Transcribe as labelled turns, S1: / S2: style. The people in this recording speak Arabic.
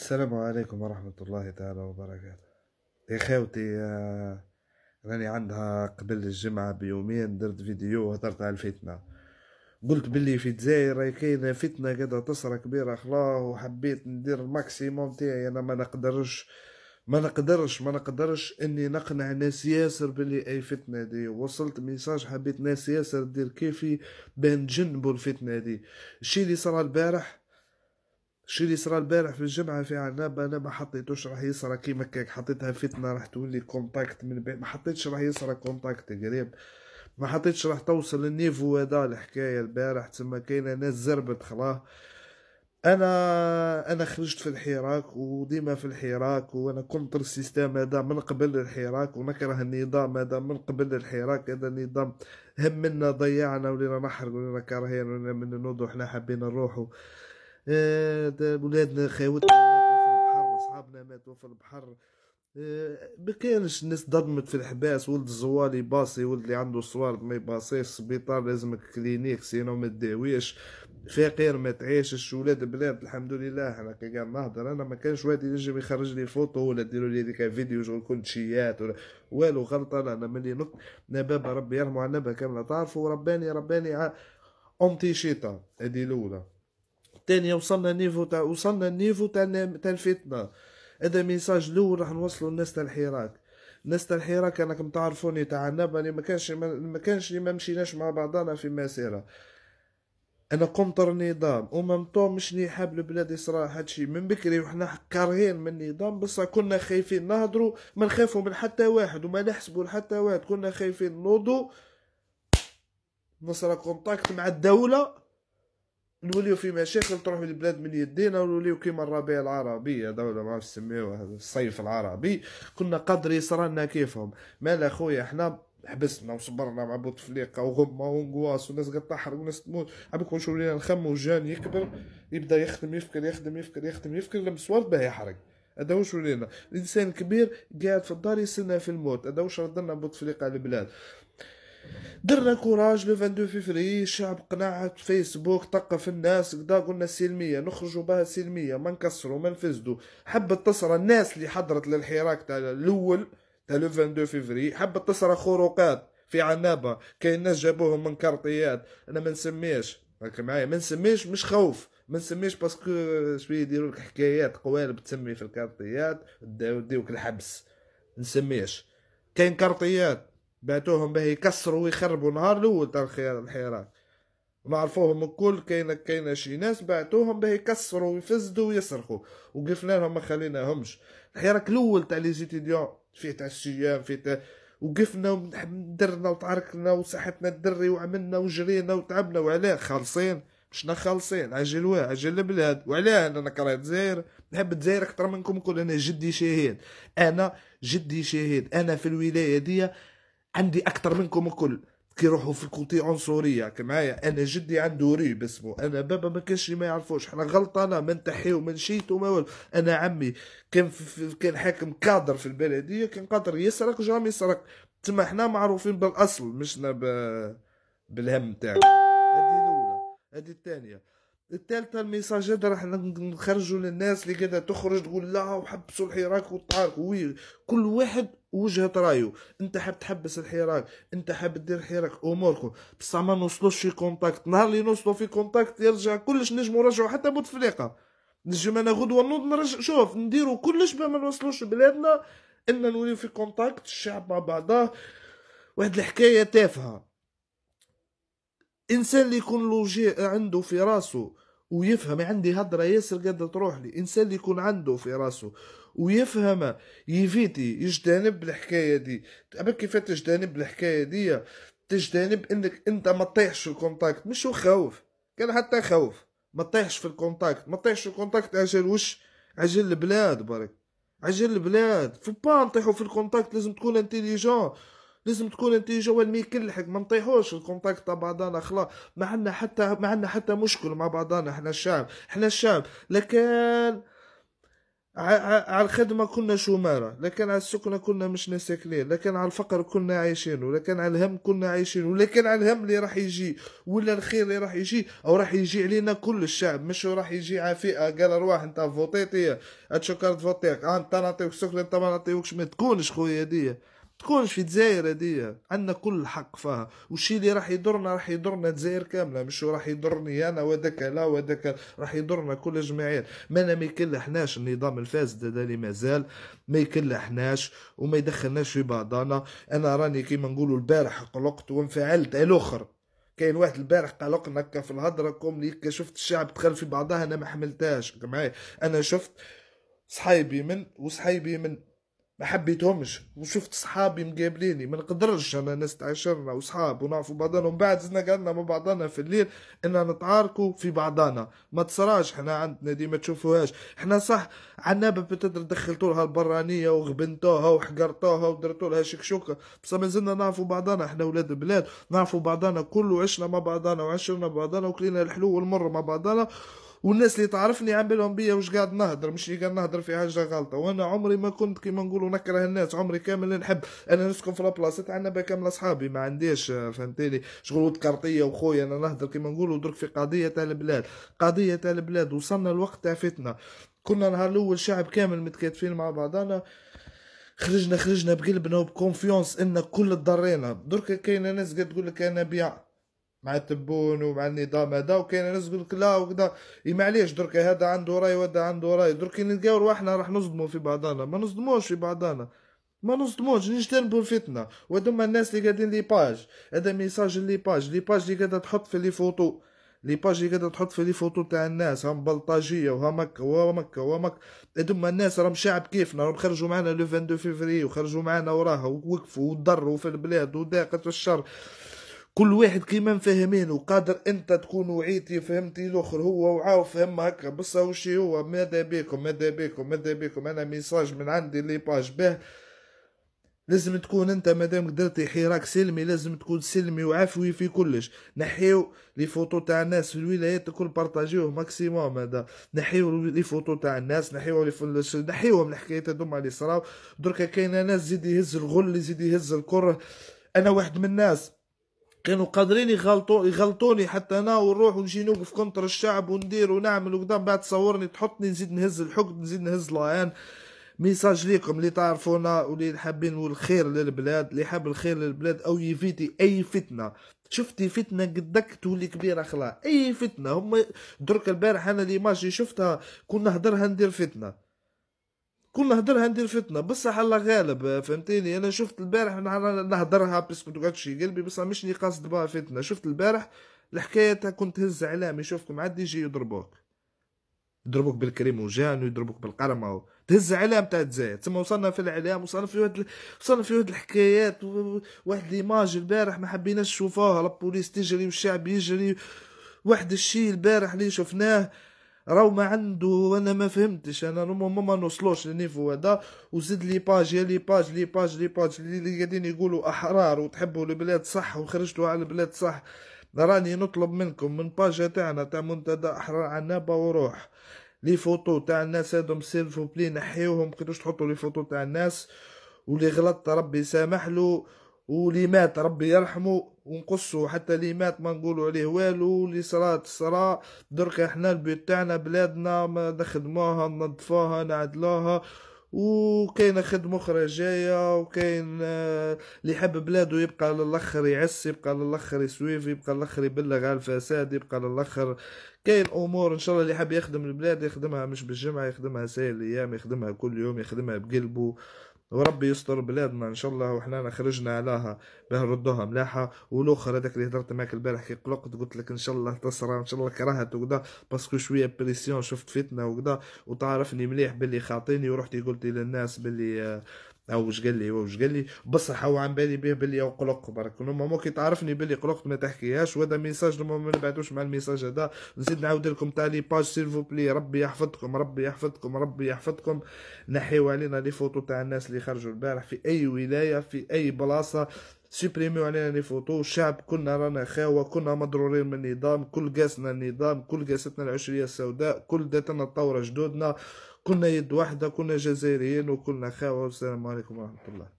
S1: السلام عليكم ورحمة الله تعالى وبركاته يا خاوتي راني عندها قبل الجمعة بيومين درت فيديو وهدرت على الفتنة قلت بلي في تزاير كاينة فتنة قد تصرى كبيرة خلاه وحبيت ندير الماكسيموم تاعي أنا ما نقدرش ما نقدرش ما نقدرش اني نقنع ناس ياسر بلي اي فتنه دي وصلت ميساج حبيت ناس ياسر دير كيفي بان تجنبوا الفتنه دي الشي اللي صار البارح الشيء اللي صرا البارح في الجمعه في عنابة انا ما حطيتوش راح يصرا كيما كاك حطيتها فتنه راح تولي كونتاكت من بعيد ما حطيتش راح يصرا كونتاكت قريب ما حطيتش راح توصل للنيفو هذا الحكايه البارح تسمى كاينه ناس زربت خلاه انا انا خرجت في الحراك وديما في الحراك وانا كنت السيستم هذا من قبل الحراك ونكره النظام هذا من قبل الحراك هذا النظام همنا ضيعنا ولينا نحرق ولينا كارهين ولينا من نوضو حنا حابين نروحو آه، ولادنا خاوتنا ماتوا في البحر اصحابنا ماتوا في البحر آه، ما كانش الناس ضرمت في الحباس ولد الزوار يباصي ولد اللي عنده صوار ما يباصيش السبيطار لازمك كلينيك سينو ما تداويش فقير ما تعيشش ولاد بلاد الحمد لله انا كي قاعد نهضر انا ما كانش واحد ينجم يخرج لي فوتو ولا يديروا لي هذيك فيديو شغل كنت شيات ولا والو غلط انا انا ملي نط بابا ربي يرحمه على عنبها كامله تعرفوا رباني رباني اونتي شيطان هذه الاولى الثانيه وصلنا نيفو تاع وصلنا نيفو تاع تاع الفتنه هذا ميساج الاول راح نوصلو للناس تاع الحراك الناس تاع الحراك راكم تعرفوني تاع النبا اللي ما كانش ما كانش ما مشيناش مع بعضنا في مسيره انا قمطر النظام وممتو مش لي حاب البلاد يصرا هادشي من بكري وحنا كارهين من النظام بصح كنا خايفين نهضروا ما نخافوا من حتى واحد وما نحسبوا لحتى واحد كنا خايفين نوضو نصرا كونتاكت مع الدوله نوليو في مشاكل تروح البلاد من يدينا ونوليو كيما الربيع العربي دولة ما عرفش نسميوها الصيف العربي كنا قدر يصرالنا كيفهم مالا خويا احنا حبسنا وصبرنا مع بوتفليقه وغمه وانقواس وناس قد تحرق وناس تموت عبيك ولينا نخمو وجان يكبر يبدا يخدم يفكر يخدم يفكر يخدم يفكر لما ورد باه يحرق هذا واش ولينا الانسان الكبير قاعد في الدار يستنى في الموت هذا واش ردنا بوتفليقه على البلاد درنا كوراج لو 22 فيفري الشعب قناعة فيسبوك طق في الناس كدا قلنا سلمية نخرجوا بها سلمية ما نكسروا ما نفسدوا حبت تصرى الناس اللي حضرت للحراك تاع الاول تاع لو 22 فيفري حبت تصرى خروقات في عنابة كاين ناس جابوهم من كارطيات انا ما نسميش راك معايا ما نسميش مش خوف ما نسميش باسكو شويه يديروا لك حكايات قوالب تسمي في الكارطيات وديوك الحبس نسميش كاين كارطيات بعتوهم باه يكسروا ويخربوا نهار الاول تاع الحراك ونعرفوهم الكل كاينه كاينه شي ناس بعتوهم باه يكسروا ويفسدوا ويصرخوا وقفنا لهم ما خليناهمش الحراك الاول تاع لي زيتيديون فيه تاع السيام فيه تاع وقفنا ودرنا وتعركنا وصحتنا الدري وعملنا وجرينا وتعبنا وعلاه خالصين مشنا خالصين عجل واه عجل البلاد وعلاه انا نكره الجزائر نحب الجزائر اكثر منكم كل انا جدي شهيد انا جدي شهيد انا في الولايه دي عندي اكثر منكم الكل كي يروحوا في الكوتي عنصريه معايا انا جدي عنده ريب اسمه انا بابا ما كانش ما يعرفوش احنا غلطانا من نتحيو ومن شيت وما والو انا عمي كان في كان حاكم كادر في البلديه كان قادر يسرق جام يسرق تما احنا معروفين بالاصل مشنا ب... بالهم تاعنا هذه الاولى هذه الثانيه الثالثة الميساج هذا راح نخرجوا للناس اللي قاعدة تخرج تقول لا وحبسوا الحراك والطارق وي كل واحد وجهة رايه انت حاب تحبس الحراك انت حاب دير حراك اموركم بصح ما نوصلوش في كونتاكت نهار اللي نوصلوا في كونتاكت يرجع كلش نجمو نرجعوا حتى بوتفليقة نجم انا غدوة نوض نرجع شوف نديرو كلش باه ما نوصلوش بلادنا ان نوليو في كونتاكت الشعب مع بعضاه واحد الحكاية تافهة انسان اللي يكون لوجي عنده في راسه ويفهم عندي هضره ياسر قد تروح لي انسان اللي يكون عنده في راسه ويفهم يفيتي يجتنب الحكايه دي اما كيف تجتنب الحكايه دي تجتنب انك انت ما تطيحش في الكونتاكت مش هو خوف كان حتى خوف ما تطيحش في الكونتاكت ما تطيحش في الكونتاكت عجل وش عجل البلاد برك عجل البلاد في با نطيحوا في الكونتاكت لازم تكون انتيليجون لازم تكون انت جوال ميكل حق ما نطيحوش الكونتاكت تاع بعضنا خلاص ما عندنا حتى ما عندنا حتى مشكل مع بعضنا احنا الشعب احنا الشعب لكن على الخدمه كنا شماره لكن على السكنه كنا مش ساكنين لكن على الفقر كنا عايشين ولكن على الهم كنا عايشين ولكن على الهم اللي راح يجي ولا الخير اللي راح يجي او راح يجي علينا كل الشعب مش راح يجي على فئه قال ارواح انت فوتيتي اتشكرت فوتيك انت نعطيوك سكنه انت ما نعطيوكش ما تكونش خويا دي تكونش في دزاير هذه عندنا كل الحق فيها وشي اللي راح يضرنا راح يضرنا دزاير كامله مش راح يضرني انا وذاك لا وذاك راح يضرنا كل جماعير ما انا ما يكلحناش النظام الفاسد هذا اللي مازال ما يكلحناش وما يدخلناش في بعضنا انا راني كيما نقولوا البارح قلقت وانفعلت الاخر كاين واحد البارح قلقنا هكا في الهضره كوم شفت الشعب دخل في بعضها انا ما حملتهاش معايا انا شفت صحايبي من وصحايبي من ما حبيتهمش وشفت صحابي مقابليني ما نقدرش انا ناس تعاشرنا وصحاب ونعرفوا بعضنا ومن بعد زدنا قعدنا مع بعضنا في الليل ان نتعاركوا في بعضنا ما تصراش احنا عندنا دي ما تشوفوهاش احنا صح عنابه بتدر دخلتوا لها البرانيه وغبنتوها وحقرتوها ودرتوا لها شكشوكه بس ما زلنا نعرفوا بعضنا احنا ولاد بلاد نعرفوا بعضنا كل وعشنا مع بعضنا وعشرنا بعضنا وكلينا الحلو والمر مع بعضنا والناس اللي تعرفني عاملهم بيا واش قاعد نهضر مش قاعد نهضر في حاجه غلطه وانا عمري ما كنت كيما نقولوا نكره الناس عمري كامل نحب انا نسكن في بلاصه تاع النبا كامل اصحابي ما عنديش فهمتيني شغل ود كارطيه وخويا انا نهضر كيما نقولوا درك في قضيه تاع البلاد قضيه تاع البلاد وصلنا الوقت تاع فتنه كنا نهار الاول شعب كامل متكاتفين مع بعضنا خرجنا خرجنا بقلبنا وبكونفيونس ان كل ضرينا درك كاينه ناس قاعد تقول لك انا بيع مع التبون ومع النظام هذا وكاين ناس يقول لك لا وكذا إيه معليش درك هذا عنده راي وهذا عنده راي درك نلقاو روحنا راح نصدموا في بعضنا ما نصدموش في بعضنا ما نصدموش نجتنبوا الفتنه وهذوما الناس اللي قاعدين لي باج هذا ميساج لي باج لي باج اللي قاعده تحط في لي فوتو لي باج اللي قاعده تحط في لي فوتو تاع الناس هم بلطاجيه وهم مكه ومكه ومكه هذوما الناس راهم شعب كيفنا راهم خرجوا معنا لو 22 فيفري وخرجوا معنا وراها ووقفوا وضروا في البلاد وداقت الشر كل واحد كيما مفهمين وقادر انت تكون وعيتي فهمتي الاخر هو وعاو فهم هكا بصا وش هو ماذا بيكم ماذا بيكم ماذا بيكم انا ميساج من عندي لي باج به لازم تكون انت مادام قدرتي حراك سلمي لازم تكون سلمي وعفوي في كلش نحيو لي فوتو تاع الناس في الولايات الكل بارطاجيوه ماكسيموم هذا نحيو لي فوتو تاع الناس نحيو لي فلش نحيوهم الحكايات هذوما اللي صراو دركا كاين ناس زيد يهز الغل زيد يهز الكره انا واحد من الناس كانوا قادرين يغلطوا يغلطوني حتى انا ونروح ونجي نوقف كونتر الشعب وندير ونعمل وقدام بعد تصورني تحطني نزيد نهز الحقد نزيد نهز لاين ميساج ليكم اللي تعرفونا واللي حابين الخير للبلاد اللي حاب الخير للبلاد او يفيتي اي فتنه شفتي فتنه قدك تولي كبيره خلاص اي فتنه هم درك البارح انا اللي ماشي شفتها كنا نهدرها ندير فتنه كل نهدرها ندير فتنه بصح الله غالب فهمتيني انا شفت البارح نهدرها بس ما في قلبي بصح لي قاصد بها فتنه شفت البارح الحكايه كنت هز اعلام يشوفكم عاد يجي يضربوك يضربوك بالكريم وجان ويضربوك بالقرمه تهز اعلام تاع الجزائر تما وصلنا في الاعلام وصلنا في واحد وصلنا في واحد الحكايات واحد ليماج البارح ما حبيناش نشوفوها لابوليس تجري والشعب يجري واحد الشيء البارح اللي شفناه راهو ما عنده وانا ما فهمتش انا ما ما نوصلوش للنيفو هذا وزد لي باج يا لي باج لي باج لي باج اللي قاعدين يقولوا احرار وتحبوا البلاد صح وخرجتوا على البلاد صح راني نطلب منكم من باج تاعنا تاع منتدى احرار عنابه وروح لي فوتو تاع الناس هادهم سيل بلي نحيوهم كيفاش تحطوا لي فوتو تاع الناس ولي غلط ربي يسامح له ولي مات ربي يرحمه ونقصوا حتى اللي مات ما نقولوا عليه والو اللي صرات صرا دركا احنا البيت تاعنا بلادنا ما نخدموها ننظفوها نعدلوها وكاين خدمة أخرى جاية وكاين آه، اللي يحب بلاده يبقى للأخر يعس يبقى للأخر يسويف يبقى للأخر يبلغ على الفساد يبقى للأخر كاين أمور إن شاء الله اللي يحب يخدم البلاد يخدمها مش بالجمعة يخدمها سايل الأيام يخدمها كل يوم يخدمها بقلبه وربي يستر بلادنا ان شاء الله وحنا خرجنا عليها باه نردوها ملاحه والاخر هذاك اللي هضرت معاك البارح كي قلقت قلت لك ان شاء الله تصرى ان شاء الله كرهت وكذا باسكو شويه بريسيون شفت فتنه وكذا وتعرفني مليح باللي خاطيني ورحت قلت للناس باللي او واش قال لي هو واش قال لي بصح هو عن بالي به بلي قلق برك ماما كي تعرفني بلي قلقت ما تحكيهاش وهذا ميساج ما نبعتوش مع الميساج هذا نزيد نعاود لكم تاع لي باج سيلفو بلي ربي يحفظكم ربي يحفظكم ربي يحفظكم نحيو علينا لي فوتو تاع الناس اللي خرجوا البارح في اي ولايه في اي بلاصه سيبريميو علينا لي فوتو الشعب كنا رانا خاوه كنا مضرورين من النظام كل قاسنا النظام كل قاستنا العشريه السوداء كل داتنا الثوره جدودنا كنا يد واحدة كنا جزائريين وكنا خاوة والسلام عليكم ورحمة الله